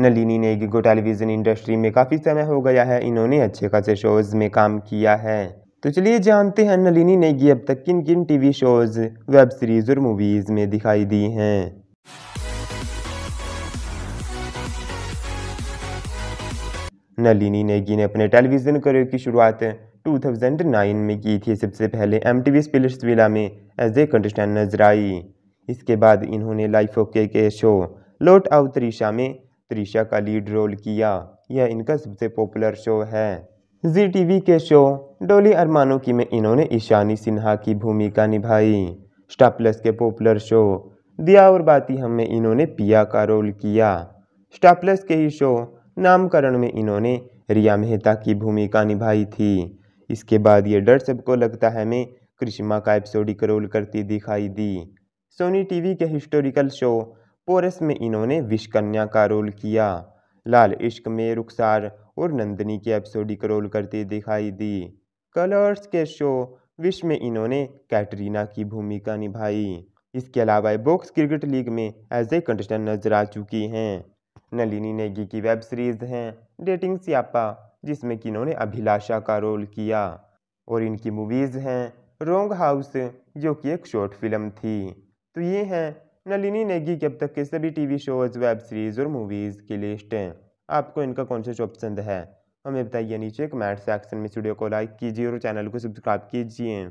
नलिनी नेगी को television industry में काफ़ी समय हो गया है इन्होंने अच्छे खासे शोज़ में काम किया है तो चलिए जानते हैं नलिनी नेगी अब तक किन किन टीवी शोज़ वेब सीरीज़ और मूवीज़ में दिखाई दी हैं नलिनी नेगी ने अपने टेलीविज़न करियर की शुरुआत 2009 में की थी सबसे पहले M T V Splitsvilla में एज ए कंटेस्टेंट नजर आई इसके बाद इन्होंने लाइफ ओके के शो लोट आउ त्रिशा में त्रिशा का लीड रोल किया यह इनका सबसे पॉपुलर शो है जी टीवी के शो डोली अरमानो की में इन्होंने ईशानी सिन्हा की भूमिका निभाई स्टार प्लस के पॉपुलर शो दिया और बाती हम में इन्होंने पिया का रोल किया स्टार प्लस के ही शो नामकरण में इन्होंने रिया मेहता की भूमिका निभाई थी इसके बाद ये डर सबको लगता है मैं कृष्मा का एपिसोडिक रोल करती दिखाई दी सोनी टीवी के हिस्टोरिकल शो पोरस में इन्होंने विषकन्या का रोल किया लाल इश्क में रुखसार और नंदनी के एपिसोडिक रोल करते दिखाई दी कलर्स के शो विश्व में इन्होंने कैटरीना की भूमिका निभाई इसके अलावा बॉक्स क्रिकेट लीग में एज ए कंटेस्टेंट नजर आ चुकी हैं नलिनी नेगी की वेब सीरीज हैं डेटिंग सियापा जिसमें कि इन्होंने अभिलाषा का रोल किया और इनकी मूवीज़ हैं रोंग हाउस जो कि एक शॉर्ट फिल्म थी तो ये हैं नलिनी नेगी की अब तक के सभी टीवी शोज वेब सीरीज़ और मूवीज़ की लिस्ट हैं आपको इनका कौन सा शो पसंद है हमें बताइए नीचे कमेंट सेक्शन में स्टूडियो को लाइक कीजिए और चैनल को सब्सक्राइब कीजिए